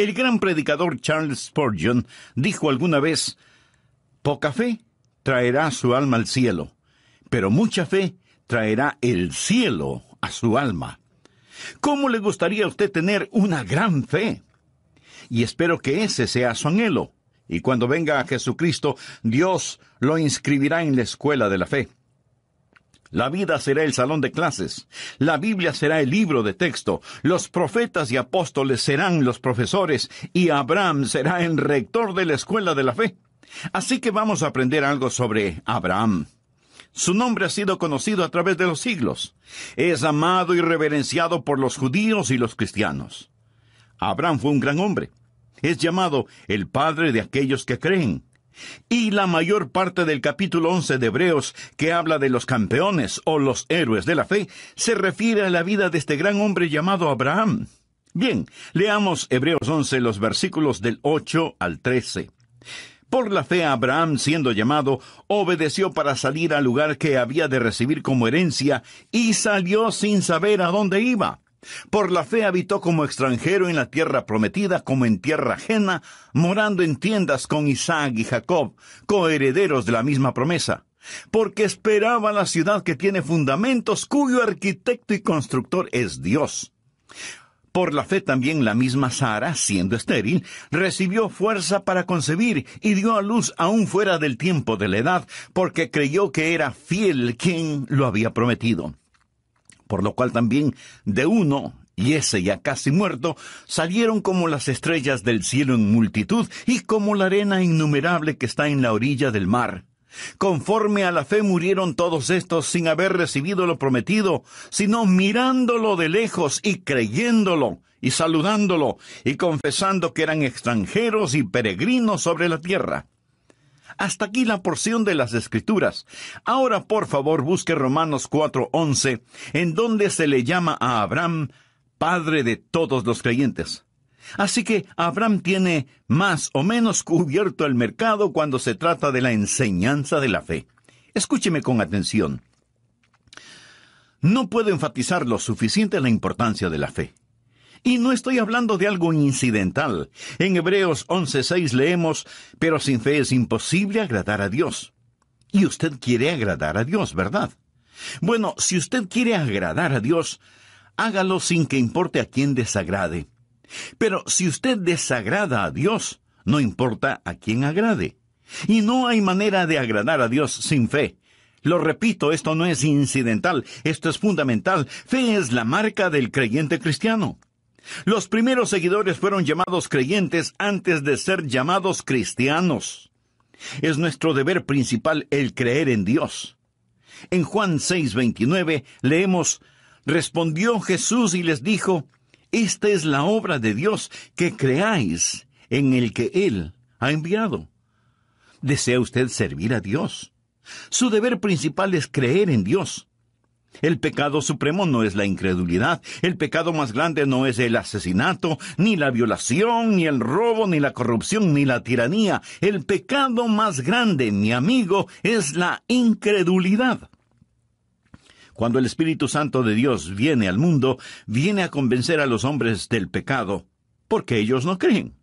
El gran predicador Charles Spurgeon dijo alguna vez, Poca fe traerá su alma al cielo, pero mucha fe traerá el cielo a su alma. ¿Cómo le gustaría a usted tener una gran fe? Y espero que ese sea su anhelo. Y cuando venga a Jesucristo, Dios lo inscribirá en la escuela de la fe. La vida será el salón de clases. La Biblia será el libro de texto. Los profetas y apóstoles serán los profesores. Y Abraham será el rector de la escuela de la fe. Así que vamos a aprender algo sobre Abraham. Su nombre ha sido conocido a través de los siglos. Es amado y reverenciado por los judíos y los cristianos. Abraham fue un gran hombre. Es llamado el padre de aquellos que creen y la mayor parte del capítulo 11 de Hebreos, que habla de los campeones o los héroes de la fe, se refiere a la vida de este gran hombre llamado Abraham. Bien, leamos Hebreos 11 los versículos del 8 al 13. Por la fe Abraham, siendo llamado, obedeció para salir al lugar que había de recibir como herencia, y salió sin saber a dónde iba. Por la fe habitó como extranjero en la tierra prometida, como en tierra ajena, morando en tiendas con Isaac y Jacob, coherederos de la misma promesa, porque esperaba la ciudad que tiene fundamentos, cuyo arquitecto y constructor es Dios. Por la fe también la misma Sara, siendo estéril, recibió fuerza para concebir y dio a luz aún fuera del tiempo de la edad, porque creyó que era fiel quien lo había prometido por lo cual también de uno, y ese ya casi muerto, salieron como las estrellas del cielo en multitud y como la arena innumerable que está en la orilla del mar. Conforme a la fe murieron todos estos sin haber recibido lo prometido, sino mirándolo de lejos y creyéndolo y saludándolo y confesando que eran extranjeros y peregrinos sobre la tierra. Hasta aquí la porción de las Escrituras. Ahora, por favor, busque Romanos 4:11, en donde se le llama a Abraham Padre de todos los creyentes. Así que Abraham tiene más o menos cubierto el mercado cuando se trata de la enseñanza de la fe. Escúcheme con atención. No puedo enfatizar lo suficiente la importancia de la fe. Y no estoy hablando de algo incidental. En Hebreos 11:6 leemos, pero sin fe es imposible agradar a Dios. Y usted quiere agradar a Dios, ¿verdad? Bueno, si usted quiere agradar a Dios, hágalo sin que importe a quién desagrade. Pero si usted desagrada a Dios, no importa a quién agrade. Y no hay manera de agradar a Dios sin fe. Lo repito, esto no es incidental, esto es fundamental. Fe es la marca del creyente cristiano. Los primeros seguidores fueron llamados creyentes antes de ser llamados cristianos. Es nuestro deber principal el creer en Dios. En Juan 6:29 leemos, Respondió Jesús y les dijo, Esta es la obra de Dios, que creáis en el que Él ha enviado. ¿Desea usted servir a Dios? Su deber principal es creer en Dios. El pecado supremo no es la incredulidad, el pecado más grande no es el asesinato, ni la violación, ni el robo, ni la corrupción, ni la tiranía. El pecado más grande, mi amigo, es la incredulidad. Cuando el Espíritu Santo de Dios viene al mundo, viene a convencer a los hombres del pecado, porque ellos no creen.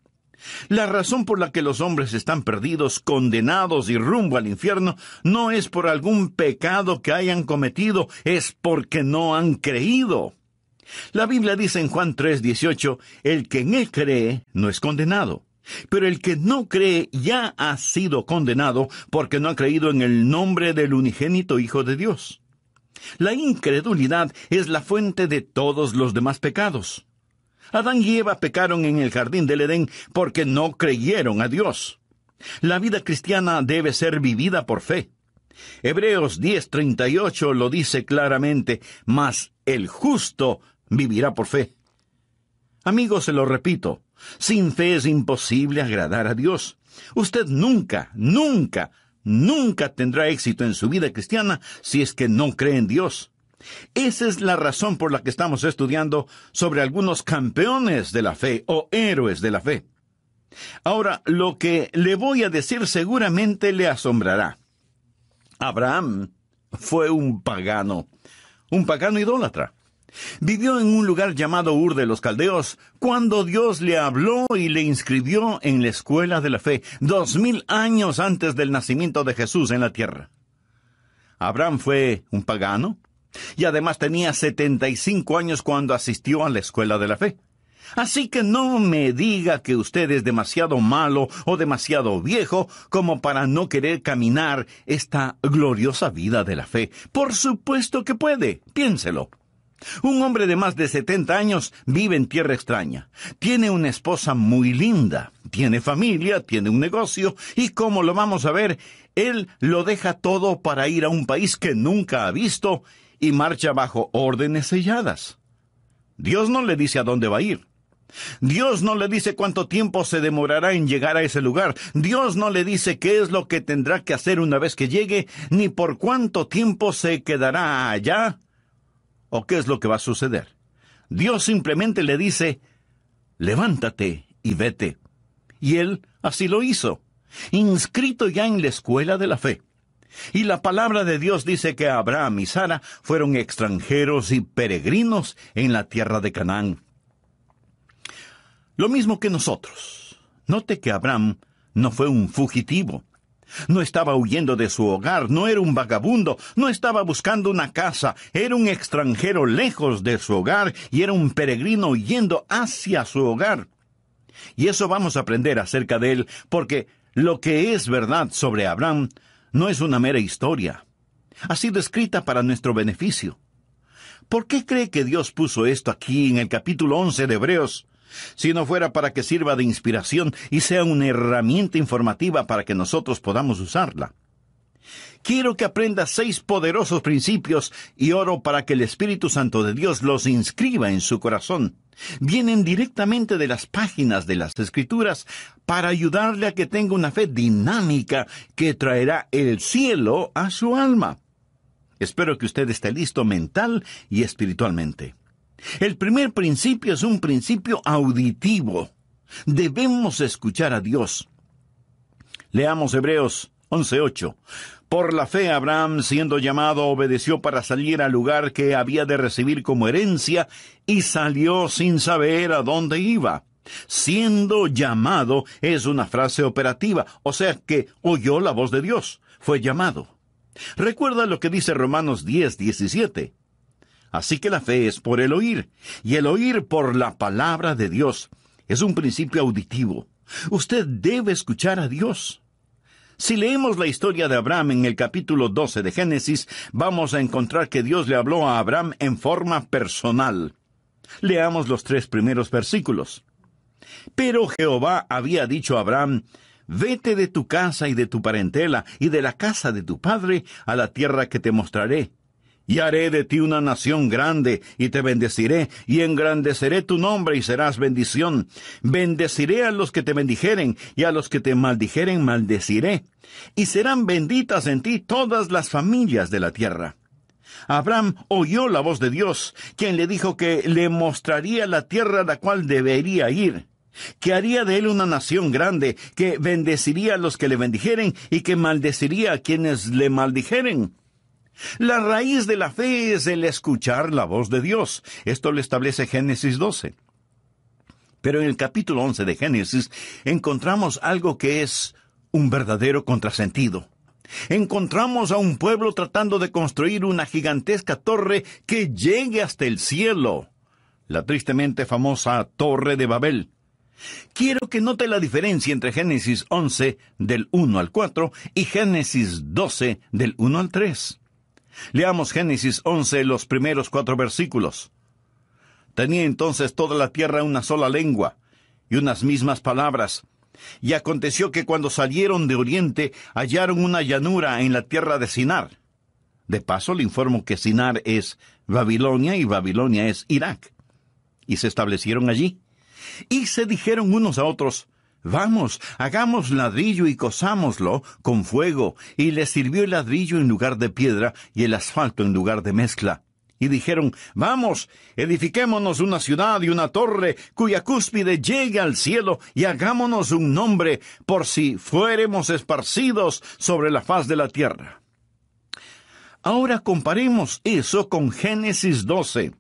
La razón por la que los hombres están perdidos, condenados y rumbo al infierno, no es por algún pecado que hayan cometido, es porque no han creído. La Biblia dice en Juan 3:18, el que en él cree no es condenado, pero el que no cree ya ha sido condenado porque no ha creído en el nombre del unigénito Hijo de Dios. La incredulidad es la fuente de todos los demás pecados. Adán y Eva pecaron en el jardín del Edén porque no creyeron a Dios. La vida cristiana debe ser vivida por fe. Hebreos 10:38 lo dice claramente, mas el justo vivirá por fe. Amigos, se lo repito, sin fe es imposible agradar a Dios. Usted nunca, nunca, nunca tendrá éxito en su vida cristiana si es que no cree en Dios. Esa es la razón por la que estamos estudiando sobre algunos campeones de la fe o héroes de la fe. Ahora, lo que le voy a decir seguramente le asombrará. Abraham fue un pagano, un pagano idólatra. Vivió en un lugar llamado Ur de los Caldeos cuando Dios le habló y le inscribió en la escuela de la fe, dos mil años antes del nacimiento de Jesús en la tierra. Abraham fue un pagano, y además tenía 75 años cuando asistió a la escuela de la fe. Así que no me diga que usted es demasiado malo o demasiado viejo como para no querer caminar esta gloriosa vida de la fe. Por supuesto que puede, piénselo. Un hombre de más de 70 años vive en tierra extraña. Tiene una esposa muy linda, tiene familia, tiene un negocio y como lo vamos a ver, él lo deja todo para ir a un país que nunca ha visto y marcha bajo órdenes selladas. Dios no le dice a dónde va a ir. Dios no le dice cuánto tiempo se demorará en llegar a ese lugar. Dios no le dice qué es lo que tendrá que hacer una vez que llegue, ni por cuánto tiempo se quedará allá, o qué es lo que va a suceder. Dios simplemente le dice, levántate y vete. Y él así lo hizo, inscrito ya en la escuela de la fe. Y la palabra de Dios dice que Abraham y Sara fueron extranjeros y peregrinos en la tierra de Canaán. Lo mismo que nosotros. Note que Abraham no fue un fugitivo. No estaba huyendo de su hogar, no era un vagabundo, no estaba buscando una casa, era un extranjero lejos de su hogar y era un peregrino huyendo hacia su hogar. Y eso vamos a aprender acerca de él, porque lo que es verdad sobre Abraham no es una mera historia, ha sido escrita para nuestro beneficio. ¿Por qué cree que Dios puso esto aquí en el capítulo 11 de Hebreos? Si no fuera para que sirva de inspiración y sea una herramienta informativa para que nosotros podamos usarla. Quiero que aprenda seis poderosos principios y oro para que el Espíritu Santo de Dios los inscriba en su corazón. Vienen directamente de las páginas de las Escrituras para ayudarle a que tenga una fe dinámica que traerá el cielo a su alma. Espero que usted esté listo mental y espiritualmente. El primer principio es un principio auditivo. Debemos escuchar a Dios. Leamos Hebreos 11.8. Por la fe Abraham, siendo llamado, obedeció para salir al lugar que había de recibir como herencia, y salió sin saber a dónde iba. Siendo llamado es una frase operativa, o sea que oyó la voz de Dios, fue llamado. Recuerda lo que dice Romanos 10, 17. Así que la fe es por el oír, y el oír por la palabra de Dios. Es un principio auditivo. Usted debe escuchar a Dios. Si leemos la historia de Abraham en el capítulo 12 de Génesis, vamos a encontrar que Dios le habló a Abraham en forma personal. Leamos los tres primeros versículos. Pero Jehová había dicho a Abraham, Vete de tu casa y de tu parentela y de la casa de tu padre a la tierra que te mostraré y haré de ti una nación grande, y te bendeciré, y engrandeceré tu nombre, y serás bendición. Bendeciré a los que te bendijeren, y a los que te maldijeren maldeciré. Y serán benditas en ti todas las familias de la tierra. Abraham oyó la voz de Dios, quien le dijo que le mostraría la tierra a la cual debería ir que haría de él una nación grande, que bendeciría a los que le bendijeren y que maldeciría a quienes le maldijeren. La raíz de la fe es el escuchar la voz de Dios. Esto lo establece Génesis 12. Pero en el capítulo 11 de Génesis encontramos algo que es un verdadero contrasentido. Encontramos a un pueblo tratando de construir una gigantesca torre que llegue hasta el cielo, la tristemente famosa Torre de Babel. Quiero que note la diferencia entre Génesis 11 del 1 al 4 y Génesis 12 del 1 al 3. Leamos Génesis 11, los primeros cuatro versículos. Tenía entonces toda la tierra una sola lengua y unas mismas palabras. Y aconteció que cuando salieron de Oriente hallaron una llanura en la tierra de Sinar. De paso le informo que Sinar es Babilonia y Babilonia es Irak. Y se establecieron allí. Y se dijeron unos a otros, Vamos, hagamos ladrillo y cosámoslo con fuego. Y les sirvió el ladrillo en lugar de piedra y el asfalto en lugar de mezcla. Y dijeron, vamos, edifiquémonos una ciudad y una torre cuya cúspide llegue al cielo y hagámonos un nombre por si fuéremos esparcidos sobre la faz de la tierra. Ahora comparemos eso con Génesis 12.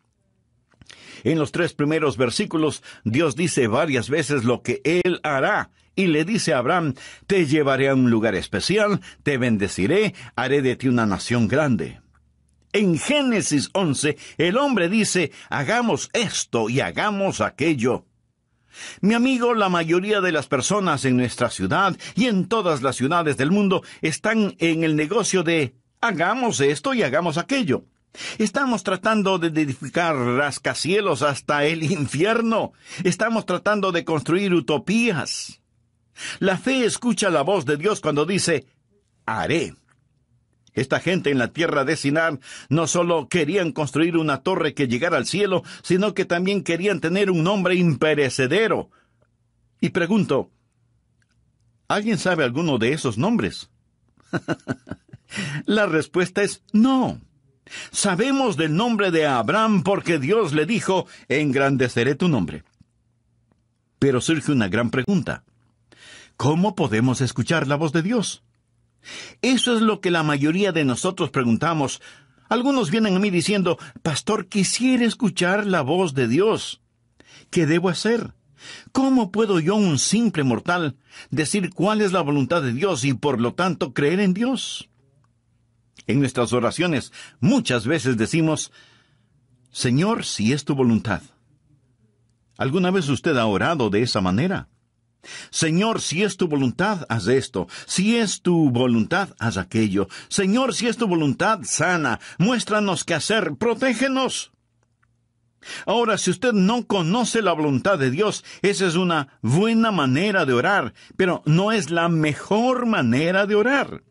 En los tres primeros versículos, Dios dice varias veces lo que Él hará y le dice a Abraham, te llevaré a un lugar especial, te bendeciré, haré de ti una nación grande. En Génesis 11, el hombre dice, hagamos esto y hagamos aquello. Mi amigo, la mayoría de las personas en nuestra ciudad y en todas las ciudades del mundo están en el negocio de hagamos esto y hagamos aquello. Estamos tratando de edificar rascacielos hasta el infierno. Estamos tratando de construir utopías. La fe escucha la voz de Dios cuando dice, haré. Esta gente en la tierra de Sinar no solo querían construir una torre que llegara al cielo, sino que también querían tener un nombre imperecedero. Y pregunto, ¿alguien sabe alguno de esos nombres? la respuesta es no. Sabemos del nombre de Abraham porque Dios le dijo, engrandeceré tu nombre. Pero surge una gran pregunta. ¿Cómo podemos escuchar la voz de Dios? Eso es lo que la mayoría de nosotros preguntamos. Algunos vienen a mí diciendo, Pastor, quisiera escuchar la voz de Dios. ¿Qué debo hacer? ¿Cómo puedo yo, un simple mortal, decir cuál es la voluntad de Dios y por lo tanto creer en Dios? en nuestras oraciones muchas veces decimos, Señor, si es tu voluntad. ¿Alguna vez usted ha orado de esa manera? Señor, si es tu voluntad, haz esto. Si es tu voluntad, haz aquello. Señor, si es tu voluntad, sana. Muéstranos qué hacer. Protégenos. Ahora, si usted no conoce la voluntad de Dios, esa es una buena manera de orar, pero no es la mejor manera de orar.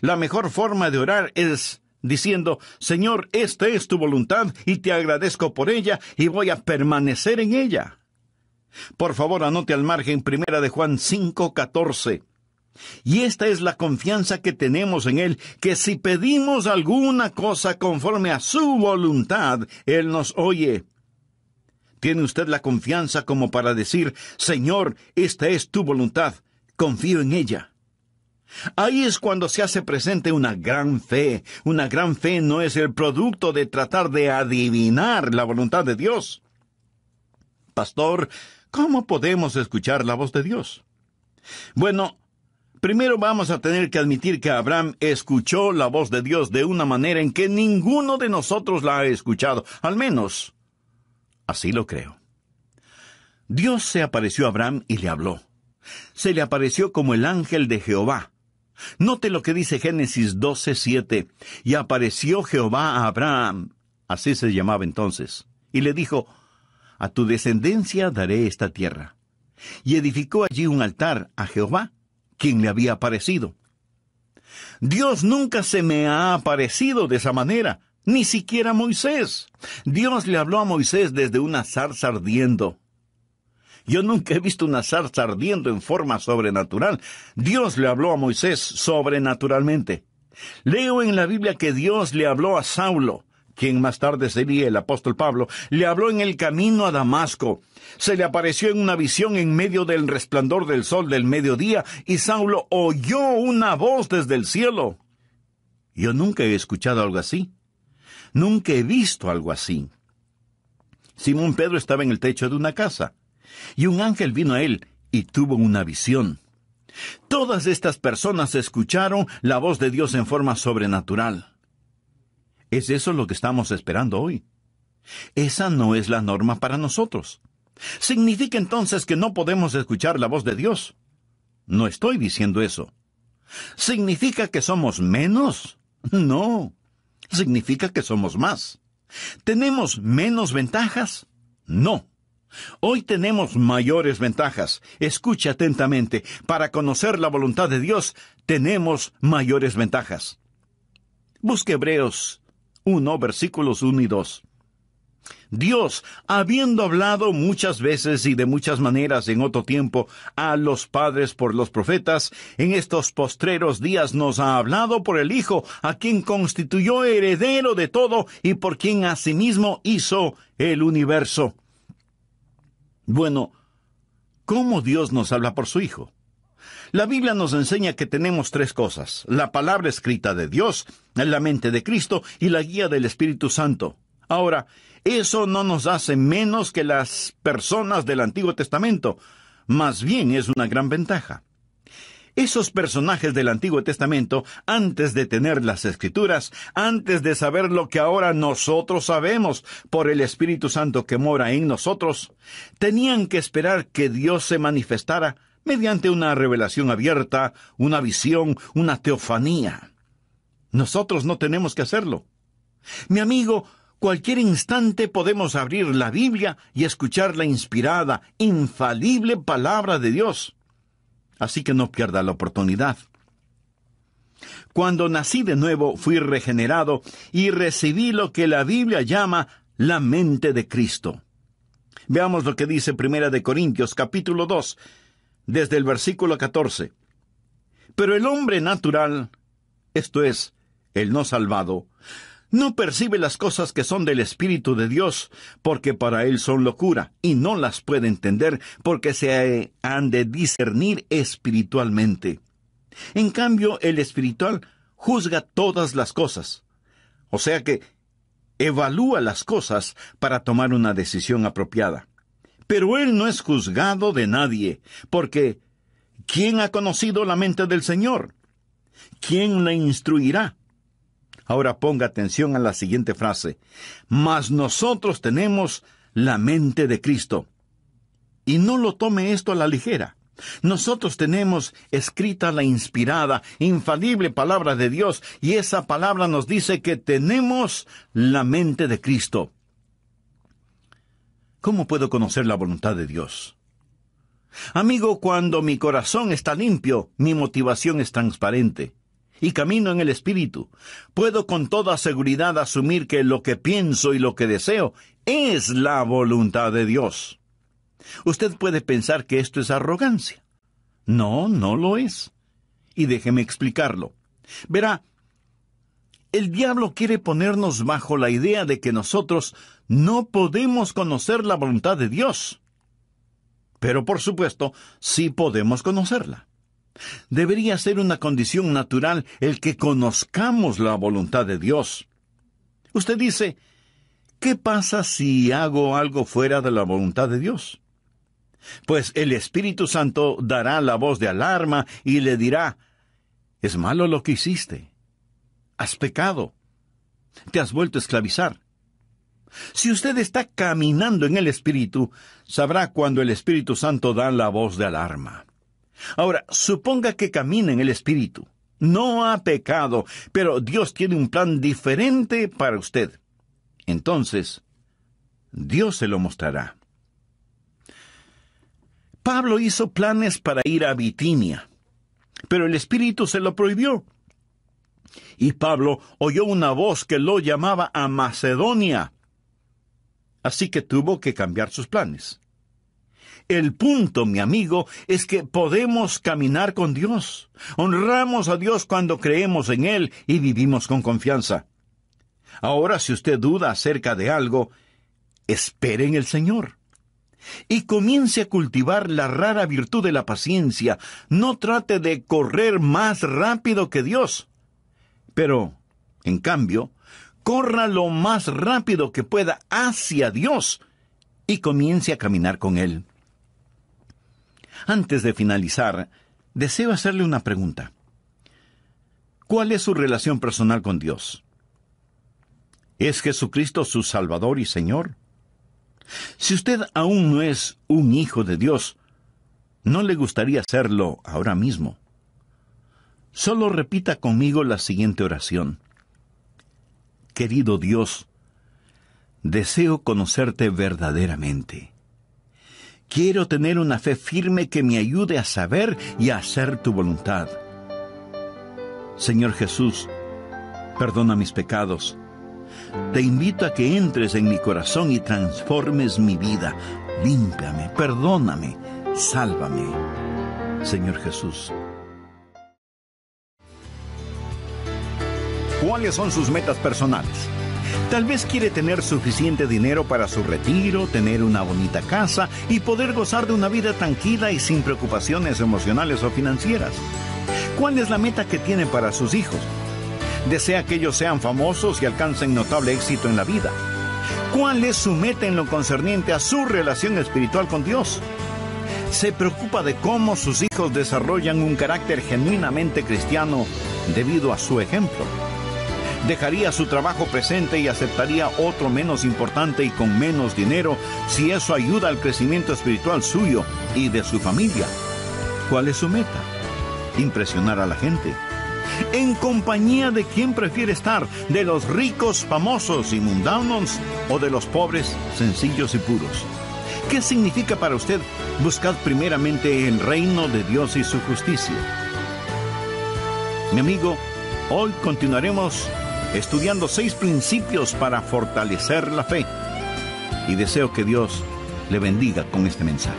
La mejor forma de orar es diciendo, Señor, esta es tu voluntad y te agradezco por ella y voy a permanecer en ella. Por favor, anote al margen primera de Juan 5:14. Y esta es la confianza que tenemos en Él, que si pedimos alguna cosa conforme a su voluntad, Él nos oye. ¿Tiene usted la confianza como para decir, Señor, esta es tu voluntad, confío en ella? Ahí es cuando se hace presente una gran fe. Una gran fe no es el producto de tratar de adivinar la voluntad de Dios. Pastor, ¿cómo podemos escuchar la voz de Dios? Bueno, primero vamos a tener que admitir que Abraham escuchó la voz de Dios de una manera en que ninguno de nosotros la ha escuchado, al menos así lo creo. Dios se apareció a Abraham y le habló. Se le apareció como el ángel de Jehová, Note lo que dice Génesis 12:7. Y apareció Jehová a Abraham, así se llamaba entonces, y le dijo, A tu descendencia daré esta tierra. Y edificó allí un altar a Jehová, quien le había aparecido. Dios nunca se me ha aparecido de esa manera, ni siquiera Moisés. Dios le habló a Moisés desde una zarza ardiendo. Yo nunca he visto una zarza ardiendo en forma sobrenatural. Dios le habló a Moisés sobrenaturalmente. Leo en la Biblia que Dios le habló a Saulo, quien más tarde sería el apóstol Pablo, le habló en el camino a Damasco. Se le apareció en una visión en medio del resplandor del sol del mediodía y Saulo oyó una voz desde el cielo. Yo nunca he escuchado algo así. Nunca he visto algo así. Simón Pedro estaba en el techo de una casa. Y un ángel vino a él y tuvo una visión. Todas estas personas escucharon la voz de Dios en forma sobrenatural. ¿Es eso lo que estamos esperando hoy? Esa no es la norma para nosotros. ¿Significa entonces que no podemos escuchar la voz de Dios? No estoy diciendo eso. ¿Significa que somos menos? No. Significa que somos más. ¿Tenemos menos ventajas? No. Hoy tenemos mayores ventajas. Escucha atentamente. Para conocer la voluntad de Dios tenemos mayores ventajas. Busque Hebreos 1, versículos 1 y 2. Dios, habiendo hablado muchas veces y de muchas maneras en otro tiempo a los padres por los profetas, en estos postreros días nos ha hablado por el Hijo, a quien constituyó heredero de todo y por quien asimismo hizo el universo. Bueno, ¿cómo Dios nos habla por su Hijo? La Biblia nos enseña que tenemos tres cosas, la palabra escrita de Dios, la mente de Cristo y la guía del Espíritu Santo. Ahora, eso no nos hace menos que las personas del Antiguo Testamento, más bien es una gran ventaja. Esos personajes del Antiguo Testamento, antes de tener las escrituras, antes de saber lo que ahora nosotros sabemos por el Espíritu Santo que mora en nosotros, tenían que esperar que Dios se manifestara mediante una revelación abierta, una visión, una teofanía. Nosotros no tenemos que hacerlo. Mi amigo, cualquier instante podemos abrir la Biblia y escuchar la inspirada, infalible palabra de Dios. Así que no pierda la oportunidad. Cuando nací de nuevo fui regenerado y recibí lo que la Biblia llama la mente de Cristo. Veamos lo que dice Primera de Corintios capítulo 2, desde el versículo 14. Pero el hombre natural, esto es, el no salvado, no percibe las cosas que son del Espíritu de Dios, porque para él son locura, y no las puede entender, porque se han de discernir espiritualmente. En cambio, el espiritual juzga todas las cosas. O sea que evalúa las cosas para tomar una decisión apropiada. Pero él no es juzgado de nadie, porque ¿quién ha conocido la mente del Señor? ¿Quién le instruirá? Ahora ponga atención a la siguiente frase. Mas nosotros tenemos la mente de Cristo. Y no lo tome esto a la ligera. Nosotros tenemos escrita la inspirada, infalible palabra de Dios, y esa palabra nos dice que tenemos la mente de Cristo. ¿Cómo puedo conocer la voluntad de Dios? Amigo, cuando mi corazón está limpio, mi motivación es transparente y camino en el Espíritu, puedo con toda seguridad asumir que lo que pienso y lo que deseo es la voluntad de Dios. Usted puede pensar que esto es arrogancia. No, no lo es. Y déjeme explicarlo. Verá, el diablo quiere ponernos bajo la idea de que nosotros no podemos conocer la voluntad de Dios. Pero por supuesto, sí podemos conocerla. Debería ser una condición natural el que conozcamos la voluntad de Dios. Usted dice, ¿qué pasa si hago algo fuera de la voluntad de Dios? Pues el Espíritu Santo dará la voz de alarma y le dirá, es malo lo que hiciste, has pecado, te has vuelto a esclavizar. Si usted está caminando en el Espíritu, sabrá cuando el Espíritu Santo da la voz de alarma. Ahora, suponga que camina en el Espíritu. No ha pecado, pero Dios tiene un plan diferente para usted. Entonces, Dios se lo mostrará. Pablo hizo planes para ir a Bitinia, pero el Espíritu se lo prohibió. Y Pablo oyó una voz que lo llamaba a Macedonia. Así que tuvo que cambiar sus planes. El punto, mi amigo, es que podemos caminar con Dios. Honramos a Dios cuando creemos en Él y vivimos con confianza. Ahora, si usted duda acerca de algo, espere en el Señor. Y comience a cultivar la rara virtud de la paciencia. No trate de correr más rápido que Dios. Pero, en cambio, corra lo más rápido que pueda hacia Dios y comience a caminar con Él. Antes de finalizar, deseo hacerle una pregunta. ¿Cuál es su relación personal con Dios? ¿Es Jesucristo su Salvador y Señor? Si usted aún no es un hijo de Dios, no le gustaría serlo ahora mismo. Solo repita conmigo la siguiente oración. Querido Dios, deseo conocerte verdaderamente. Quiero tener una fe firme que me ayude a saber y a hacer tu voluntad. Señor Jesús, perdona mis pecados. Te invito a que entres en mi corazón y transformes mi vida. Límpiame, perdóname, sálvame. Señor Jesús. ¿Cuáles son sus metas personales? Tal vez quiere tener suficiente dinero para su retiro, tener una bonita casa y poder gozar de una vida tranquila y sin preocupaciones emocionales o financieras. ¿Cuál es la meta que tiene para sus hijos? Desea que ellos sean famosos y alcancen notable éxito en la vida. ¿Cuál es su meta en lo concerniente a su relación espiritual con Dios? Se preocupa de cómo sus hijos desarrollan un carácter genuinamente cristiano debido a su ejemplo dejaría su trabajo presente y aceptaría otro menos importante y con menos dinero si eso ayuda al crecimiento espiritual suyo y de su familia. ¿Cuál es su meta? Impresionar a la gente. ¿En compañía de quién prefiere estar? ¿De los ricos, famosos y mundanos o de los pobres, sencillos y puros? ¿Qué significa para usted buscar primeramente el reino de Dios y su justicia? Mi amigo, hoy continuaremos estudiando seis principios para fortalecer la fe. Y deseo que Dios le bendiga con este mensaje.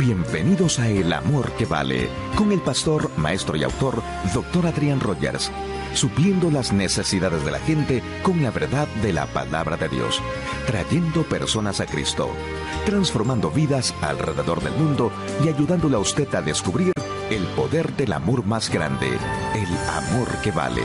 Bienvenidos a El Amor que Vale, con el pastor, maestro y autor, doctor Adrián Rogers, supliendo las necesidades de la gente con la verdad de la palabra de Dios, trayendo personas a Cristo, transformando vidas alrededor del mundo y ayudándole a usted a descubrir el poder del amor más grande, el amor que vale.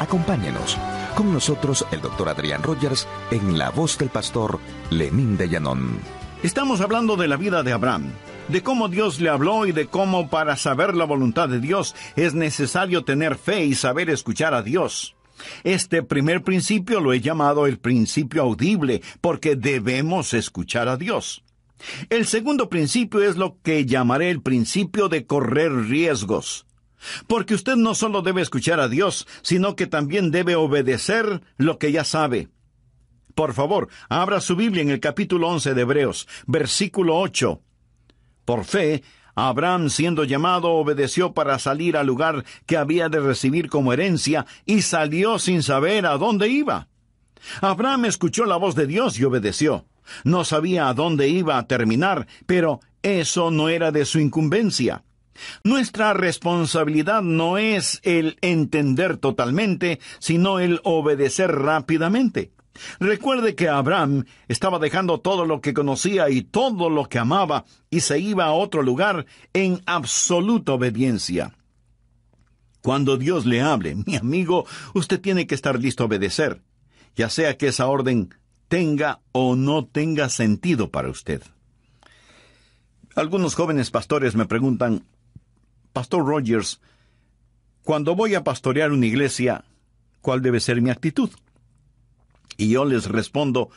Acompáñenos con nosotros el doctor Adrián Rogers en la voz del pastor Lenín de Llanón. Estamos hablando de la vida de Abraham, de cómo Dios le habló y de cómo para saber la voluntad de Dios es necesario tener fe y saber escuchar a Dios. Este primer principio lo he llamado el principio audible, porque debemos escuchar a Dios. El segundo principio es lo que llamaré el principio de correr riesgos. Porque usted no solo debe escuchar a Dios, sino que también debe obedecer lo que ya sabe. Por favor, abra su Biblia en el capítulo 11 de Hebreos, versículo 8. Por fe, Abraham, siendo llamado, obedeció para salir al lugar que había de recibir como herencia y salió sin saber a dónde iba. Abraham escuchó la voz de Dios y obedeció. No sabía a dónde iba a terminar, pero eso no era de su incumbencia. Nuestra responsabilidad no es el entender totalmente, sino el obedecer rápidamente. Recuerde que Abraham estaba dejando todo lo que conocía y todo lo que amaba y se iba a otro lugar en absoluta obediencia. Cuando Dios le hable, mi amigo, usted tiene que estar listo a obedecer, ya sea que esa orden tenga o no tenga sentido para usted. Algunos jóvenes pastores me preguntan, Pastor Rogers, cuando voy a pastorear una iglesia, ¿cuál debe ser mi actitud? Y yo les respondo,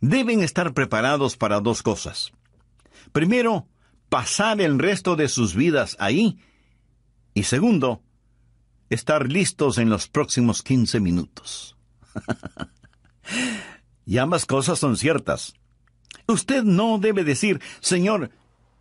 deben estar preparados para dos cosas. Primero, pasar el resto de sus vidas ahí. Y segundo, estar listos en los próximos 15 minutos. y ambas cosas son ciertas. Usted no debe decir, Señor,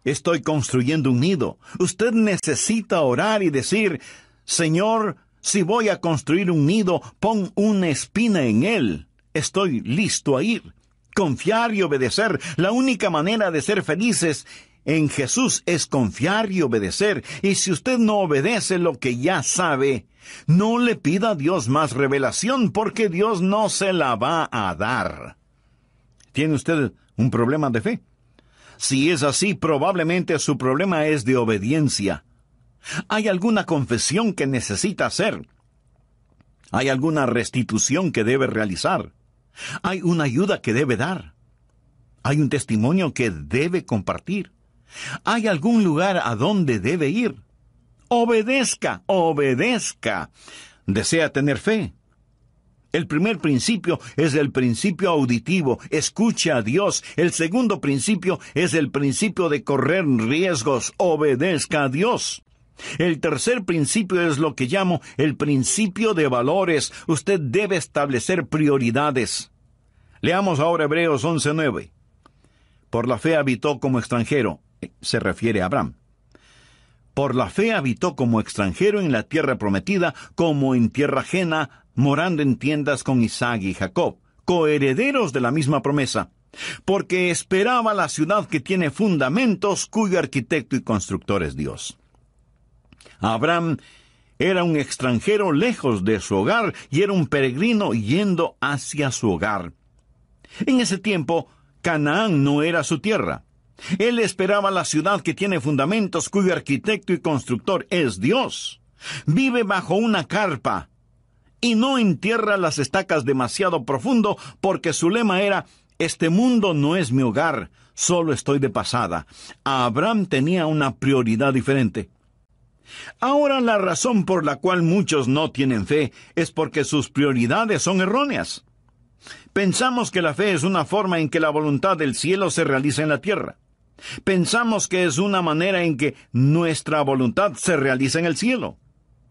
Estoy construyendo un nido. Usted necesita orar y decir, Señor, si voy a construir un nido, pon una espina en él. Estoy listo a ir. Confiar y obedecer. La única manera de ser felices en Jesús es confiar y obedecer. Y si usted no obedece lo que ya sabe, no le pida a Dios más revelación porque Dios no se la va a dar. ¿Tiene usted un problema de fe? Si es así, probablemente su problema es de obediencia. Hay alguna confesión que necesita hacer. Hay alguna restitución que debe realizar. Hay una ayuda que debe dar. Hay un testimonio que debe compartir. Hay algún lugar a donde debe ir. Obedezca, obedezca. Desea tener fe. El primer principio es el principio auditivo, escucha a Dios. El segundo principio es el principio de correr riesgos, obedezca a Dios. El tercer principio es lo que llamo el principio de valores. Usted debe establecer prioridades. Leamos ahora Hebreos 11.9. Por la fe habitó como extranjero. Eh, se refiere a Abraham. Por la fe habitó como extranjero en la tierra prometida, como en tierra ajena, morando en tiendas con Isaac y Jacob, coherederos de la misma promesa, porque esperaba la ciudad que tiene fundamentos cuyo arquitecto y constructor es Dios. Abraham era un extranjero lejos de su hogar y era un peregrino yendo hacia su hogar. En ese tiempo, Canaán no era su tierra. Él esperaba la ciudad que tiene fundamentos cuyo arquitecto y constructor es Dios. Vive bajo una carpa, y no entierra las estacas demasiado profundo porque su lema era este mundo no es mi hogar, solo estoy de pasada. A Abraham tenía una prioridad diferente. Ahora la razón por la cual muchos no tienen fe es porque sus prioridades son erróneas. Pensamos que la fe es una forma en que la voluntad del cielo se realiza en la tierra. Pensamos que es una manera en que nuestra voluntad se realiza en el cielo.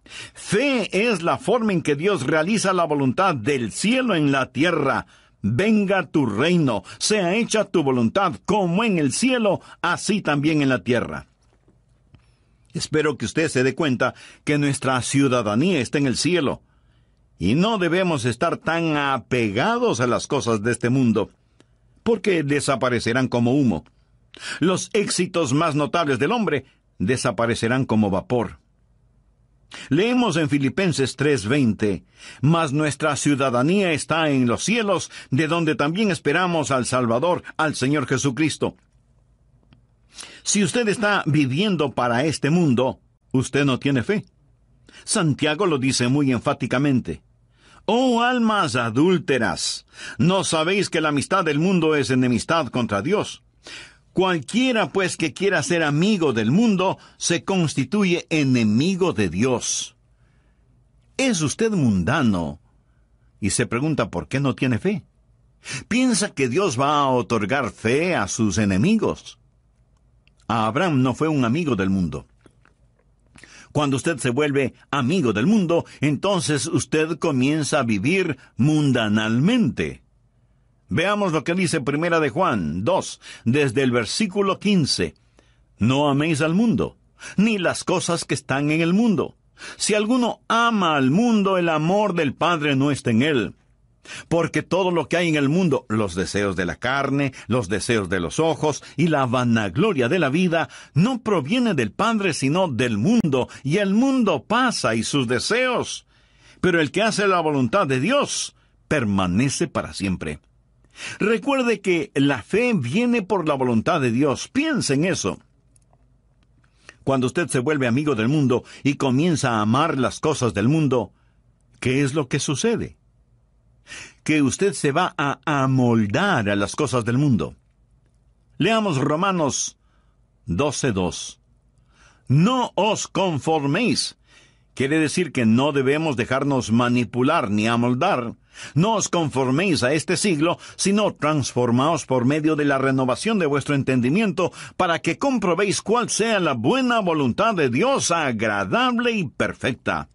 Fe es la forma en que Dios realiza la voluntad del cielo en la tierra. Venga tu reino, sea hecha tu voluntad, como en el cielo, así también en la tierra. Espero que usted se dé cuenta que nuestra ciudadanía está en el cielo. Y no debemos estar tan apegados a las cosas de este mundo, porque desaparecerán como humo. Los éxitos más notables del hombre desaparecerán como vapor. Leemos en Filipenses 3:20, Mas nuestra ciudadanía está en los cielos, de donde también esperamos al Salvador, al Señor Jesucristo. Si usted está viviendo para este mundo, usted no tiene fe. Santiago lo dice muy enfáticamente. Oh almas adúlteras, no sabéis que la amistad del mundo es enemistad contra Dios. Cualquiera pues que quiera ser amigo del mundo se constituye enemigo de Dios. ¿Es usted mundano? Y se pregunta por qué no tiene fe. Piensa que Dios va a otorgar fe a sus enemigos. A Abraham no fue un amigo del mundo. Cuando usted se vuelve amigo del mundo, entonces usted comienza a vivir mundanalmente. Veamos lo que dice Primera de Juan 2, desde el versículo 15. No améis al mundo, ni las cosas que están en el mundo. Si alguno ama al mundo, el amor del Padre no está en él. Porque todo lo que hay en el mundo, los deseos de la carne, los deseos de los ojos y la vanagloria de la vida, no proviene del Padre sino del mundo, y el mundo pasa y sus deseos. Pero el que hace la voluntad de Dios permanece para siempre. Recuerde que la fe viene por la voluntad de Dios. Piense en eso. Cuando usted se vuelve amigo del mundo y comienza a amar las cosas del mundo, ¿qué es lo que sucede? Que usted se va a amoldar a las cosas del mundo. Leamos Romanos 12.2. No os conforméis Quiere decir que no debemos dejarnos manipular ni amoldar. No os conforméis a este siglo, sino transformaos por medio de la renovación de vuestro entendimiento para que comprobéis cuál sea la buena voluntad de Dios agradable y perfecta.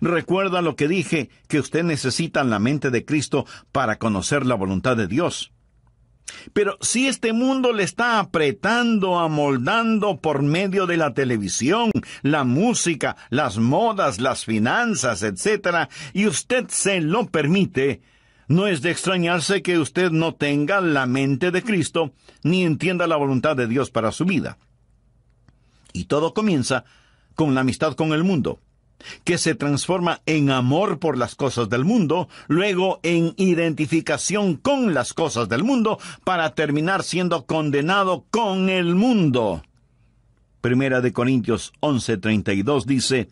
Recuerda lo que dije, que usted necesita la mente de Cristo para conocer la voluntad de Dios. Pero si este mundo le está apretando, amoldando por medio de la televisión, la música, las modas, las finanzas, etc., y usted se lo permite, no es de extrañarse que usted no tenga la mente de Cristo ni entienda la voluntad de Dios para su vida. Y todo comienza con la amistad con el mundo que se transforma en amor por las cosas del mundo, luego en identificación con las cosas del mundo, para terminar siendo condenado con el mundo. Primera de Corintios 11:32 dice,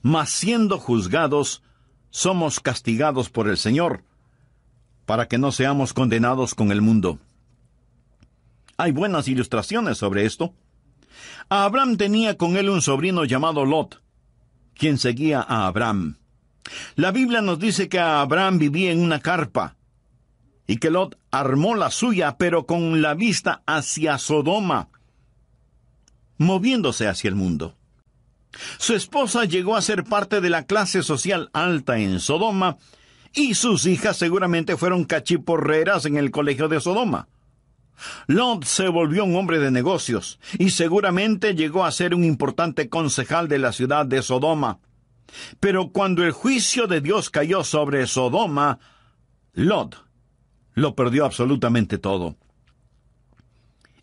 Mas siendo juzgados, somos castigados por el Señor, para que no seamos condenados con el mundo. Hay buenas ilustraciones sobre esto. Abraham tenía con él un sobrino llamado Lot, quien seguía a Abraham. La Biblia nos dice que Abraham vivía en una carpa y que Lot armó la suya, pero con la vista hacia Sodoma, moviéndose hacia el mundo. Su esposa llegó a ser parte de la clase social alta en Sodoma y sus hijas seguramente fueron cachiporreras en el colegio de Sodoma. Lod se volvió un hombre de negocios y seguramente llegó a ser un importante concejal de la ciudad de Sodoma. Pero cuando el juicio de Dios cayó sobre Sodoma, Lod lo perdió absolutamente todo.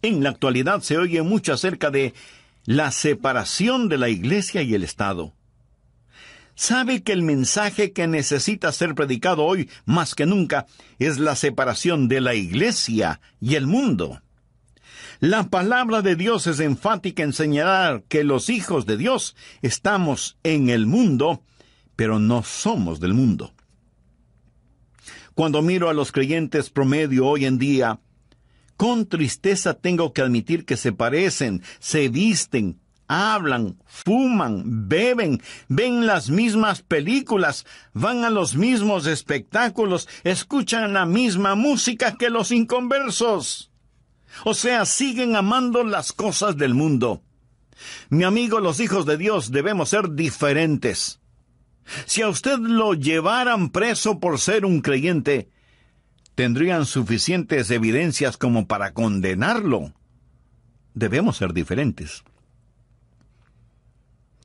En la actualidad se oye mucho acerca de la separación de la Iglesia y el Estado sabe que el mensaje que necesita ser predicado hoy más que nunca es la separación de la iglesia y el mundo. La palabra de Dios es enfática en señalar que los hijos de Dios estamos en el mundo, pero no somos del mundo. Cuando miro a los creyentes promedio hoy en día, con tristeza tengo que admitir que se parecen, se visten, hablan, fuman, beben, ven las mismas películas, van a los mismos espectáculos, escuchan la misma música que los inconversos. O sea, siguen amando las cosas del mundo. Mi amigo, los hijos de Dios debemos ser diferentes. Si a usted lo llevaran preso por ser un creyente, tendrían suficientes evidencias como para condenarlo. Debemos ser diferentes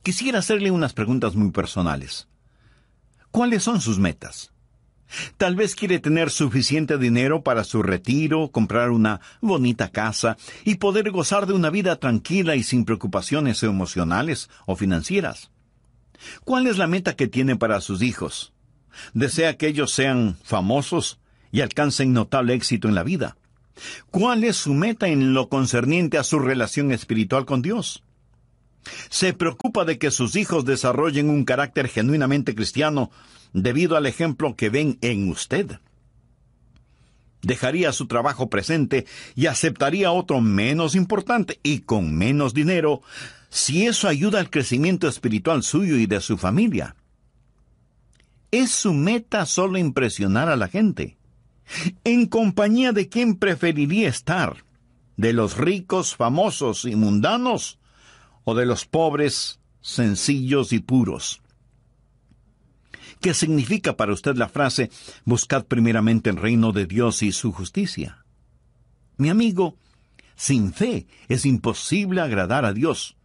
quisiera hacerle unas preguntas muy personales. ¿Cuáles son sus metas? Tal vez quiere tener suficiente dinero para su retiro, comprar una bonita casa y poder gozar de una vida tranquila y sin preocupaciones emocionales o financieras. ¿Cuál es la meta que tiene para sus hijos? ¿Desea que ellos sean famosos y alcancen notable éxito en la vida? ¿Cuál es su meta en lo concerniente a su relación espiritual con Dios? Se preocupa de que sus hijos desarrollen un carácter genuinamente cristiano debido al ejemplo que ven en usted. Dejaría su trabajo presente y aceptaría otro menos importante y con menos dinero si eso ayuda al crecimiento espiritual suyo y de su familia. ¿Es su meta solo impresionar a la gente? ¿En compañía de quién preferiría estar? ¿De los ricos, famosos y mundanos? o de los pobres, sencillos y puros. ¿Qué significa para usted la frase buscad primeramente el reino de Dios y su justicia? Mi amigo, sin fe es imposible agradar a Dios.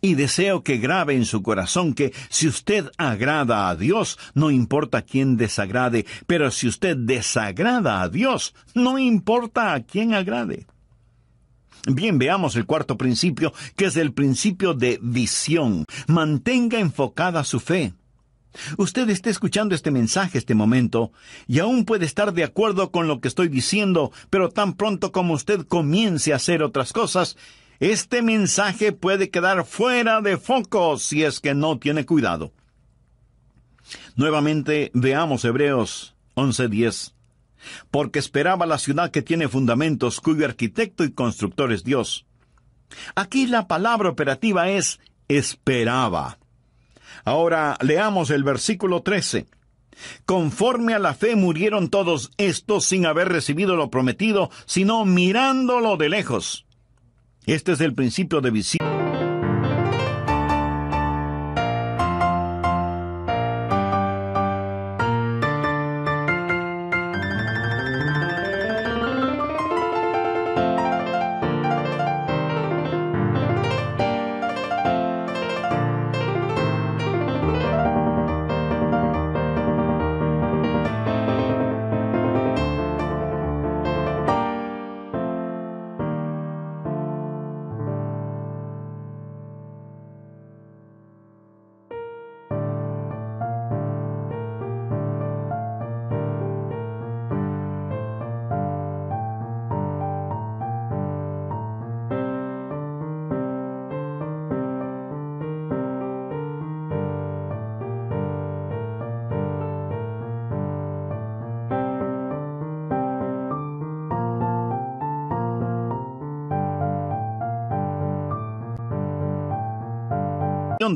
Y deseo que grabe en su corazón que si usted agrada a Dios, no importa a quién desagrade, pero si usted desagrada a Dios, no importa a quién agrade. Bien, veamos el cuarto principio, que es el principio de visión. Mantenga enfocada su fe. Usted está escuchando este mensaje, este momento, y aún puede estar de acuerdo con lo que estoy diciendo, pero tan pronto como usted comience a hacer otras cosas, este mensaje puede quedar fuera de foco si es que no tiene cuidado. Nuevamente veamos Hebreos 11:10 porque esperaba la ciudad que tiene fundamentos cuyo arquitecto y constructor es Dios. Aquí la palabra operativa es esperaba. Ahora leamos el versículo 13. Conforme a la fe murieron todos estos sin haber recibido lo prometido, sino mirándolo de lejos. Este es el principio de visión.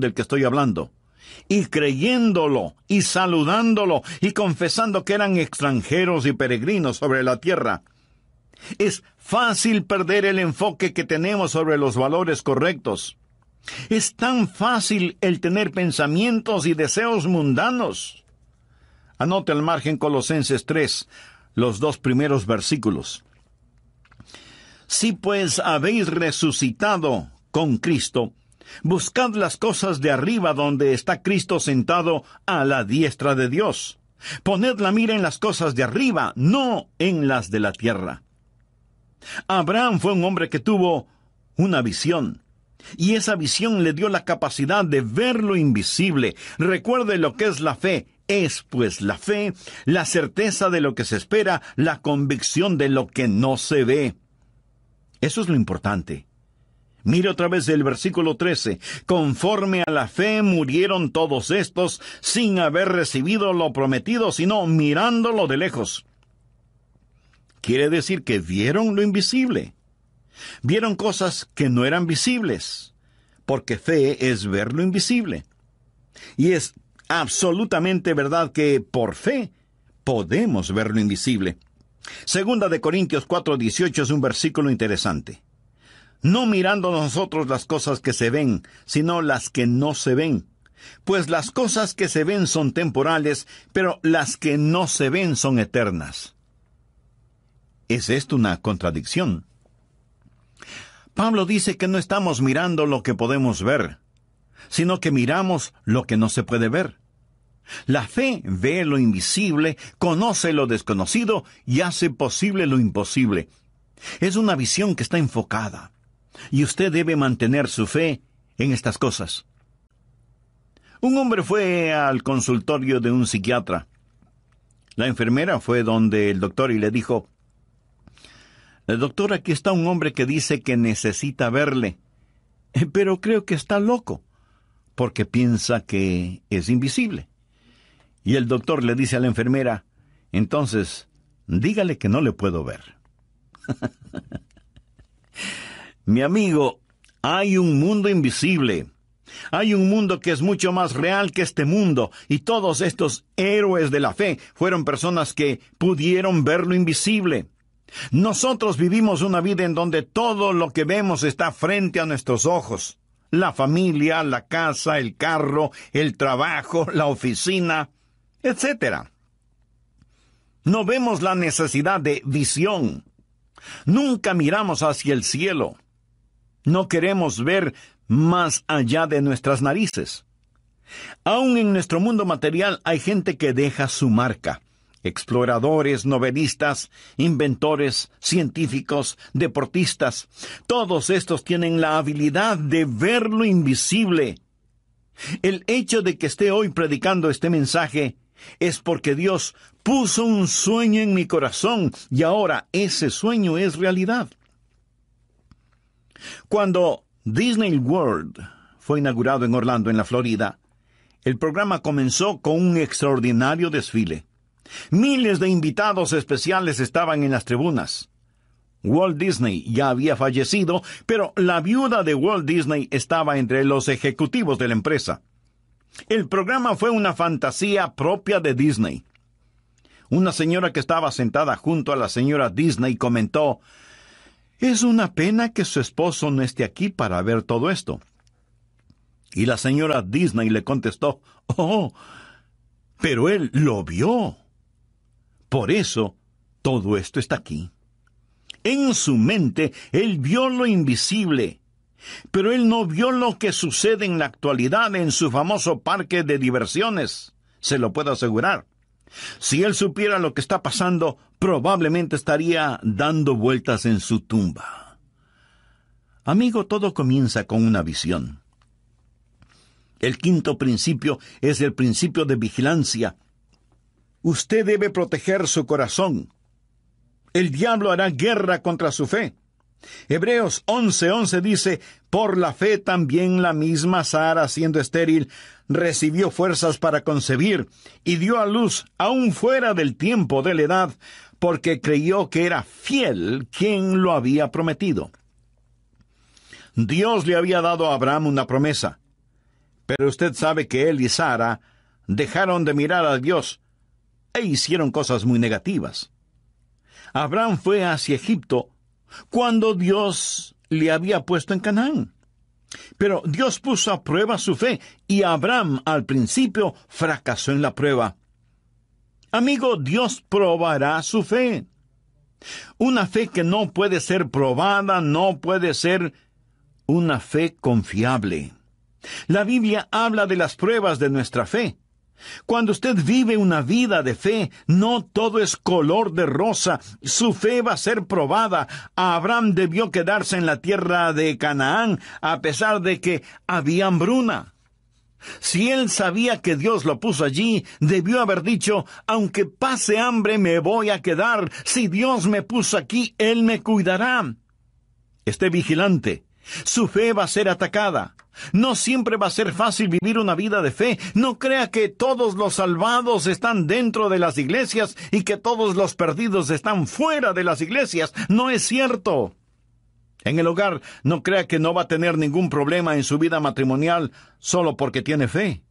del que estoy hablando, y creyéndolo, y saludándolo, y confesando que eran extranjeros y peregrinos sobre la tierra. Es fácil perder el enfoque que tenemos sobre los valores correctos. Es tan fácil el tener pensamientos y deseos mundanos. Anote al margen Colosenses 3, los dos primeros versículos. Si pues habéis resucitado con Cristo, Buscad las cosas de arriba donde está Cristo sentado a la diestra de Dios. Poned la mira en las cosas de arriba, no en las de la tierra. Abraham fue un hombre que tuvo una visión. Y esa visión le dio la capacidad de ver lo invisible. Recuerde lo que es la fe. Es pues la fe, la certeza de lo que se espera, la convicción de lo que no se ve. Eso es lo importante. Mire otra vez el versículo 13. Conforme a la fe murieron todos estos sin haber recibido lo prometido, sino mirándolo de lejos. Quiere decir que vieron lo invisible. Vieron cosas que no eran visibles, porque fe es ver lo invisible. Y es absolutamente verdad que por fe podemos ver lo invisible. Segunda de Corintios 4:18 es un versículo interesante no mirando nosotros las cosas que se ven, sino las que no se ven. Pues las cosas que se ven son temporales, pero las que no se ven son eternas. ¿Es esto una contradicción? Pablo dice que no estamos mirando lo que podemos ver, sino que miramos lo que no se puede ver. La fe ve lo invisible, conoce lo desconocido y hace posible lo imposible. Es una visión que está enfocada, y usted debe mantener su fe en estas cosas. Un hombre fue al consultorio de un psiquiatra. La enfermera fue donde el doctor y le dijo, eh, Doctor, aquí está un hombre que dice que necesita verle, eh, pero creo que está loco, porque piensa que es invisible. Y el doctor le dice a la enfermera, entonces, dígale que no le puedo ver. Mi amigo, hay un mundo invisible. Hay un mundo que es mucho más real que este mundo, y todos estos héroes de la fe fueron personas que pudieron ver lo invisible. Nosotros vivimos una vida en donde todo lo que vemos está frente a nuestros ojos. La familia, la casa, el carro, el trabajo, la oficina, etc. No vemos la necesidad de visión. Nunca miramos hacia el cielo. No queremos ver más allá de nuestras narices. Aún en nuestro mundo material hay gente que deja su marca. Exploradores, novelistas, inventores, científicos, deportistas, todos estos tienen la habilidad de ver lo invisible. El hecho de que esté hoy predicando este mensaje es porque Dios puso un sueño en mi corazón y ahora ese sueño es realidad. Cuando Disney World fue inaugurado en Orlando, en la Florida, el programa comenzó con un extraordinario desfile. Miles de invitados especiales estaban en las tribunas. Walt Disney ya había fallecido, pero la viuda de Walt Disney estaba entre los ejecutivos de la empresa. El programa fue una fantasía propia de Disney. Una señora que estaba sentada junto a la señora Disney comentó es una pena que su esposo no esté aquí para ver todo esto. Y la señora Disney le contestó, Oh, pero él lo vio. Por eso todo esto está aquí. En su mente, él vio lo invisible, pero él no vio lo que sucede en la actualidad en su famoso parque de diversiones, se lo puedo asegurar. Si él supiera lo que está pasando, probablemente estaría dando vueltas en su tumba. Amigo, todo comienza con una visión. El quinto principio es el principio de vigilancia. Usted debe proteger su corazón. El diablo hará guerra contra su fe. Hebreos 11:11 11 dice, por la fe también la misma Sara, siendo estéril, recibió fuerzas para concebir y dio a luz aún fuera del tiempo de la edad, porque creyó que era fiel quien lo había prometido. Dios le había dado a Abraham una promesa, pero usted sabe que él y Sara dejaron de mirar a Dios e hicieron cosas muy negativas. Abraham fue hacia Egipto cuando Dios le había puesto en Canaán. Pero Dios puso a prueba su fe y Abraham al principio fracasó en la prueba. Amigo, Dios probará su fe. Una fe que no puede ser probada, no puede ser una fe confiable. La Biblia habla de las pruebas de nuestra fe, cuando usted vive una vida de fe, no todo es color de rosa. Su fe va a ser probada. Abraham debió quedarse en la tierra de Canaán, a pesar de que había hambruna. Si él sabía que Dios lo puso allí, debió haber dicho, aunque pase hambre me voy a quedar. Si Dios me puso aquí, Él me cuidará. Esté vigilante. Su fe va a ser atacada. No siempre va a ser fácil vivir una vida de fe. No crea que todos los salvados están dentro de las iglesias y que todos los perdidos están fuera de las iglesias. No es cierto. En el hogar, no crea que no va a tener ningún problema en su vida matrimonial solo porque tiene fe.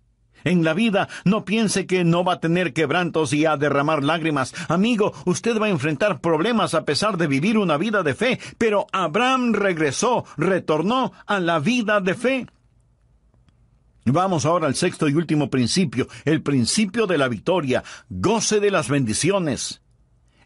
En la vida no piense que no va a tener quebrantos y a derramar lágrimas. Amigo, usted va a enfrentar problemas a pesar de vivir una vida de fe, pero Abraham regresó, retornó a la vida de fe. Vamos ahora al sexto y último principio, el principio de la victoria. Goce de las bendiciones.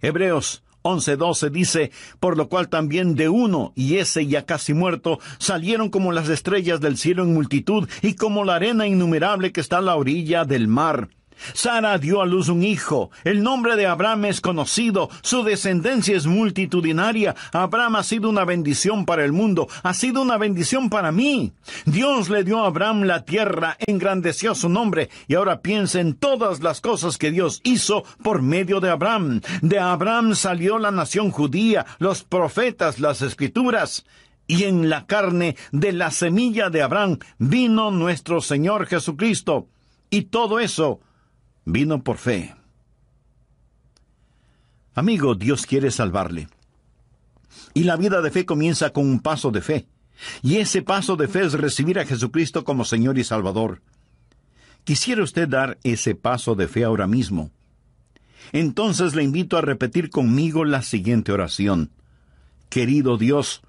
Hebreos 11.12 dice, por lo cual también de uno, y ese ya casi muerto, salieron como las estrellas del cielo en multitud y como la arena innumerable que está a la orilla del mar. Sara dio a luz un hijo. El nombre de Abraham es conocido. Su descendencia es multitudinaria. Abraham ha sido una bendición para el mundo. Ha sido una bendición para mí. Dios le dio a Abraham la tierra, engrandeció su nombre. Y ahora piensa en todas las cosas que Dios hizo por medio de Abraham. De Abraham salió la nación judía, los profetas, las escrituras y en la carne de la semilla de Abraham vino nuestro Señor Jesucristo. Y todo eso Vino por fe. Amigo, Dios quiere salvarle. Y la vida de fe comienza con un paso de fe. Y ese paso de fe es recibir a Jesucristo como Señor y Salvador. ¿Quisiera usted dar ese paso de fe ahora mismo? Entonces le invito a repetir conmigo la siguiente oración. Querido Dios,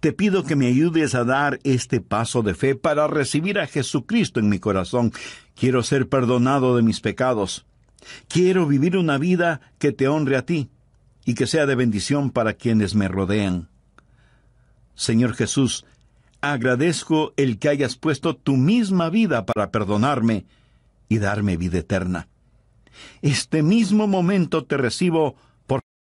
te pido que me ayudes a dar este paso de fe para recibir a Jesucristo en mi corazón. Quiero ser perdonado de mis pecados. Quiero vivir una vida que te honre a ti y que sea de bendición para quienes me rodean. Señor Jesús, agradezco el que hayas puesto tu misma vida para perdonarme y darme vida eterna. Este mismo momento te recibo